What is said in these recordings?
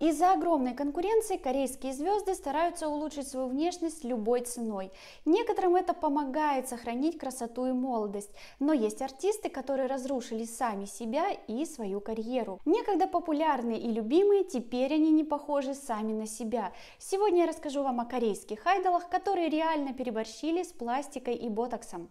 Из-за огромной конкуренции корейские звезды стараются улучшить свою внешность любой ценой. Некоторым это помогает сохранить красоту и молодость, но есть артисты, которые разрушили сами себя и свою карьеру. Некогда популярные и любимые, теперь они не похожи сами на себя. Сегодня я расскажу вам о корейских айдолах, которые реально переборщили с пластикой и ботоксом.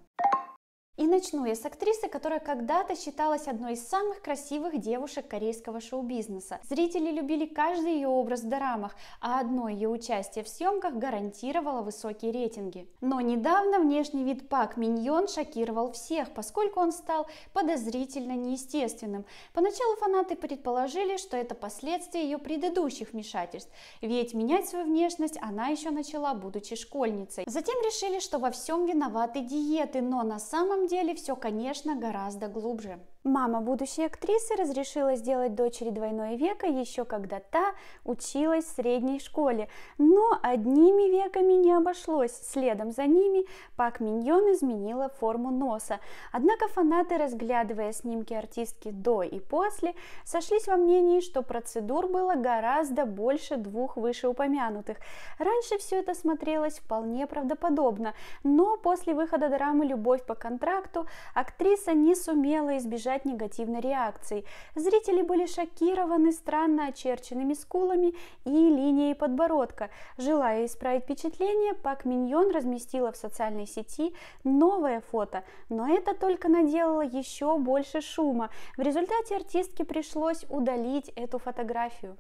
И начну я с актрисы, которая когда-то считалась одной из самых красивых девушек корейского шоу-бизнеса. Зрители любили каждый ее образ в дорамах, а одно ее участие в съемках гарантировало высокие рейтинги. Но недавно внешний вид Пак Миньон шокировал всех, поскольку он стал подозрительно неестественным. Поначалу фанаты предположили, что это последствия ее предыдущих вмешательств, ведь менять свою внешность она еще начала, будучи школьницей. Затем решили, что во всем виноваты диеты, но на самом самом деле все, конечно, гораздо глубже. Мама будущей актрисы разрешила сделать дочери двойное веко еще когда та училась в средней школе, но одними веками не обошлось. Следом за ними Пак Миньон изменила форму носа. Однако фанаты, разглядывая снимки артистки до и после, сошлись во мнении, что процедур было гораздо больше двух вышеупомянутых. Раньше все это смотрелось вполне правдоподобно, но после выхода драмы «Любовь по контракту» актриса не сумела избежать избежать негативной реакции. Зрители были шокированы странно очерченными скулами и линией подбородка. Желая исправить впечатление, Пак Миньон разместила в социальной сети новое фото, но это только наделало еще больше шума. В результате артистке пришлось удалить эту фотографию.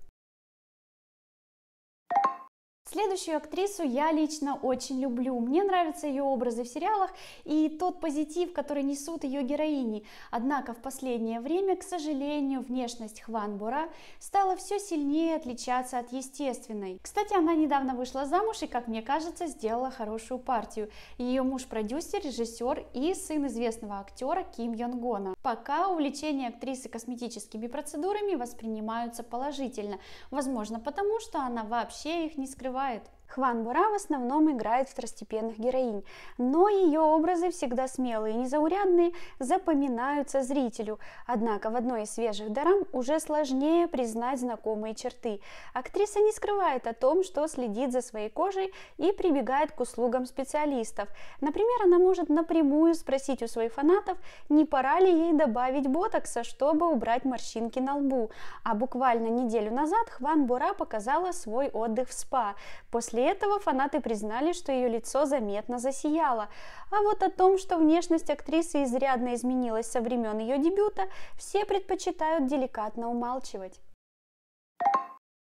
Следующую актрису я лично очень люблю. Мне нравятся ее образы в сериалах и тот позитив, который несут ее героини. Однако в последнее время, к сожалению, внешность Хван Бора стала все сильнее отличаться от естественной. Кстати, она недавно вышла замуж и, как мне кажется, сделала хорошую партию. Ее муж продюсер, режиссер и сын известного актера Ким Йон Гона. Пока увлечение актрисы косметическими процедурами воспринимаются положительно. Возможно, потому что она вообще их не скрывает бывает Хван Бура в основном играет второстепенных героинь, но ее образы всегда смелые и незаурядные запоминаются зрителю. Однако в одной из свежих дарам уже сложнее признать знакомые черты. Актриса не скрывает о том, что следит за своей кожей и прибегает к услугам специалистов. Например, она может напрямую спросить у своих фанатов, не пора ли ей добавить ботокса, чтобы убрать морщинки на лбу. А буквально неделю назад Хван Бура показала свой отдых в спа. После После этого фанаты признали, что ее лицо заметно засияло. А вот о том, что внешность актрисы изрядно изменилась со времен ее дебюта, все предпочитают деликатно умалчивать.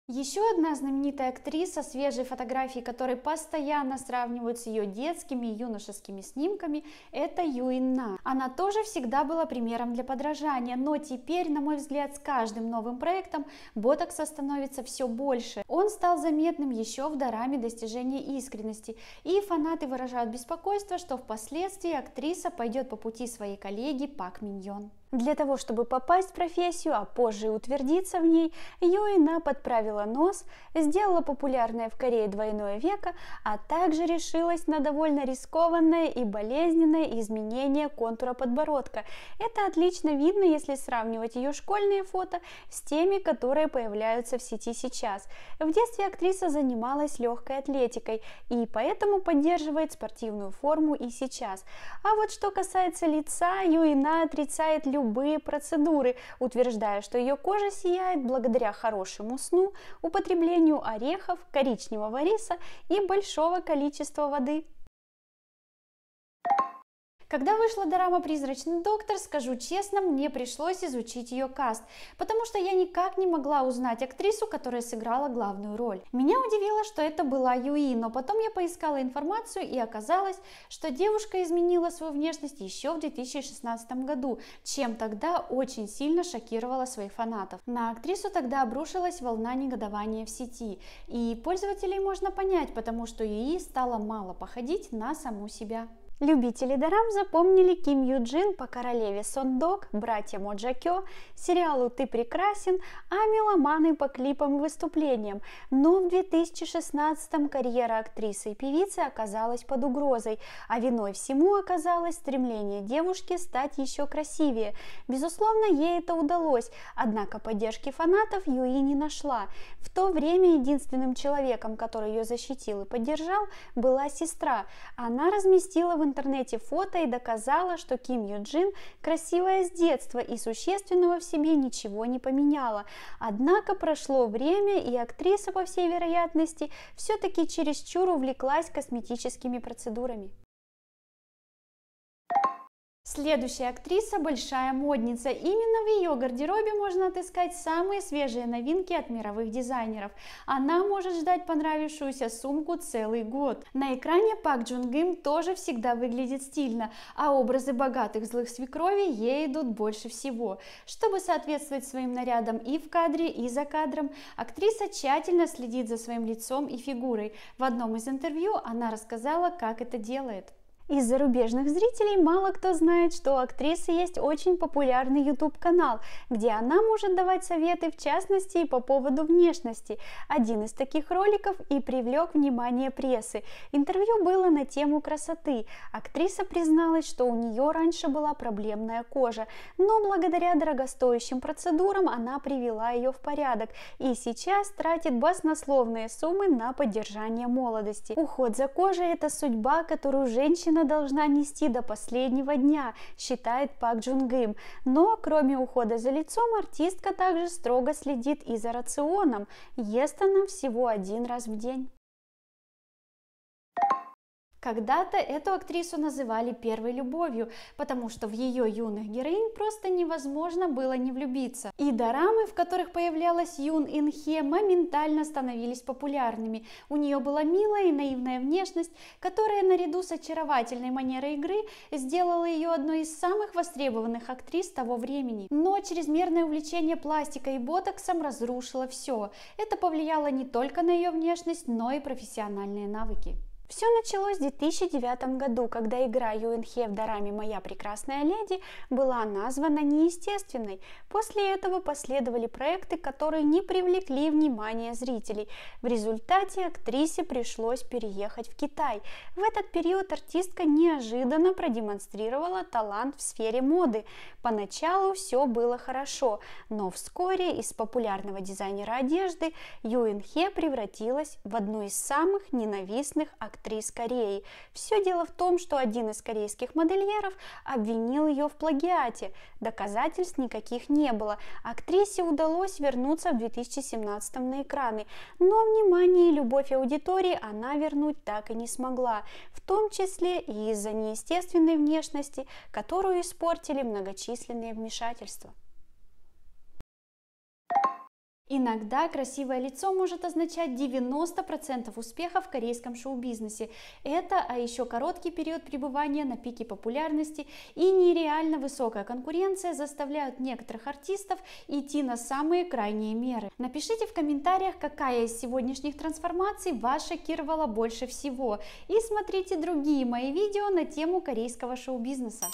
Еще одна знаменитая актриса, свежей фотографии которой постоянно сравнивают с ее детскими и юношескими снимками, это Юинна. Она тоже всегда была примером для подражания, но теперь, на мой взгляд, с каждым новым проектом ботокса становится все больше. Он стал заметным еще в дарами достижения искренности, и фанаты выражают беспокойство, что впоследствии актриса пойдет по пути своей коллеги Пак Миньон. Для того, чтобы попасть в профессию, а позже утвердиться в ней, Юй подправила нос, сделала популярное в Корее двойное веко, а также решилась на довольно рискованное и болезненное изменение контура подбородка. Это отлично видно, если сравнивать ее школьные фото с теми, которые появляются в сети сейчас. В детстве актриса занималась легкой атлетикой и поэтому поддерживает спортивную форму и сейчас. А вот что касается лица, Юина отрицает любовь любые процедуры, утверждая, что ее кожа сияет благодаря хорошему сну, употреблению орехов, коричневого риса и большого количества воды. Когда вышла дорама «Призрачный доктор», скажу честно, мне пришлось изучить ее каст, потому что я никак не могла узнать актрису, которая сыграла главную роль. Меня удивило, что это была Юи, но потом я поискала информацию и оказалось, что девушка изменила свою внешность еще в 2016 году, чем тогда очень сильно шокировала своих фанатов. На актрису тогда обрушилась волна негодования в сети, и пользователей можно понять, потому что Юи стало мало походить на саму себя. Любители дарам запомнили Ким Юджин по королеве Сондок, братья Моджакё, сериалу «Ты прекрасен», а меломаны по клипам и выступлениям. Но в 2016-м карьера актрисы и певицы оказалась под угрозой, а виной всему оказалось стремление девушки стать еще красивее. Безусловно, ей это удалось, однако поддержки фанатов Юи не нашла. В то время единственным человеком, который ее защитил и поддержал, была сестра. Она разместила в интернете фото и доказала, что Ким Джин красивая с детства и существенного в себе ничего не поменяла. Однако прошло время, и актриса, по всей вероятности, все-таки чересчур увлеклась косметическими процедурами. Следующая актриса – большая модница. Именно в ее гардеробе можно отыскать самые свежие новинки от мировых дизайнеров. Она может ждать понравившуюся сумку целый год. На экране Пак Джун Гим тоже всегда выглядит стильно, а образы богатых злых свекрови ей идут больше всего. Чтобы соответствовать своим нарядам и в кадре, и за кадром, актриса тщательно следит за своим лицом и фигурой. В одном из интервью она рассказала, как это делает. Из зарубежных зрителей мало кто знает, что у актрисы есть очень популярный YouTube-канал, где она может давать советы в частности по поводу внешности. Один из таких роликов и привлек внимание прессы. Интервью было на тему красоты. Актриса призналась, что у нее раньше была проблемная кожа, но благодаря дорогостоящим процедурам она привела ее в порядок и сейчас тратит баснословные суммы на поддержание молодости. Уход за кожей – это судьба, которую женщина женщина должна нести до последнего дня, считает Пак Джун Гым. Но кроме ухода за лицом, артистка также строго следит и за рационом. Ест она всего один раз в день. Когда-то эту актрису называли первой любовью, потому что в ее юных героинь просто невозможно было не влюбиться. И дорамы, в которых появлялась Юн Ин Хе, моментально становились популярными. У нее была милая и наивная внешность, которая наряду с очаровательной манерой игры сделала ее одной из самых востребованных актрис того времени. Но чрезмерное увлечение пластикой и ботоксом разрушило все. Это повлияло не только на ее внешность, но и профессиональные навыки. Все началось в 2009 году, когда игра Юэнхе в Дораме «Моя прекрасная леди» была названа неестественной. После этого последовали проекты, которые не привлекли внимания зрителей. В результате актрисе пришлось переехать в Китай. В этот период артистка неожиданно продемонстрировала талант в сфере моды. Поначалу все было хорошо, но вскоре из популярного дизайнера одежды Юэнхе превратилась в одну из самых ненавистных актрис актрис Кореи. Все дело в том, что один из корейских модельеров обвинил ее в плагиате. Доказательств никаких не было. Актрисе удалось вернуться в 2017 на экраны, но внимание и любовь аудитории она вернуть так и не смогла, в том числе и из-за неестественной внешности, которую испортили многочисленные вмешательства. Иногда красивое лицо может означать 90% успеха в корейском шоу-бизнесе. Это, а еще короткий период пребывания на пике популярности и нереально высокая конкуренция заставляют некоторых артистов идти на самые крайние меры. Напишите в комментариях, какая из сегодняшних трансформаций вас шокировала больше всего. И смотрите другие мои видео на тему корейского шоу-бизнеса.